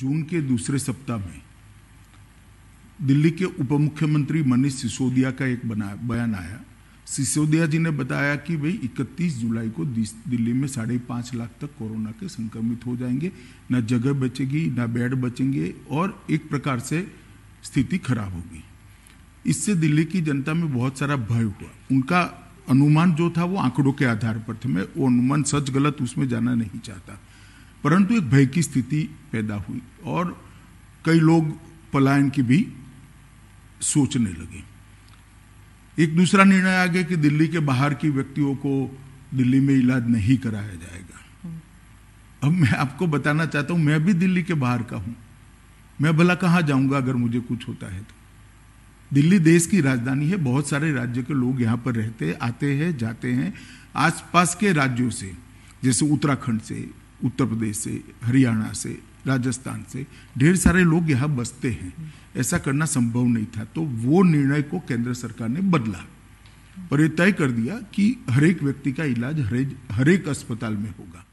जून के दूसरे सप्ताह में दिल्ली के उप मुख्यमंत्री मनीष सिसोदिया का एक बयान आया सिसोदिया जी ने बताया कि भाई 31 जुलाई को दिल्ली में साढ़े पांच लाख तक कोरोना के संक्रमित हो जाएंगे ना जगह बचेगी ना बेड बचेंगे और एक प्रकार से स्थिति खराब होगी इससे दिल्ली की जनता में बहुत सारा भय हुआ उनका अनुमान जो था वो आंकड़ों के आधार पर था मैं वो अनुमान सच गलत उसमें जाना नहीं चाहता परंतु एक भय की स्थिति पैदा हुई और कई लोग पलायन की भी सोचने लगे एक दूसरा निर्णय आ गया कि दिल्ली के बाहर की व्यक्तियों को दिल्ली में इलाज नहीं कराया जाएगा अब मैं आपको बताना चाहता हूं मैं भी दिल्ली के बाहर का हूं मैं भला कहां जाऊंगा अगर मुझे कुछ होता है तो दिल्ली देश की राजधानी है बहुत सारे राज्य के लोग यहां पर रहते आते हैं जाते हैं आसपास के राज्यों से जैसे उत्तराखंड से उत्तर प्रदेश से हरियाणा से राजस्थान से ढेर सारे लोग यहाँ बसते हैं ऐसा करना संभव नहीं था तो वो निर्णय को केंद्र सरकार ने बदला और ये तय कर दिया कि हरेक व्यक्ति का इलाज हरेक हरेक अस्पताल में होगा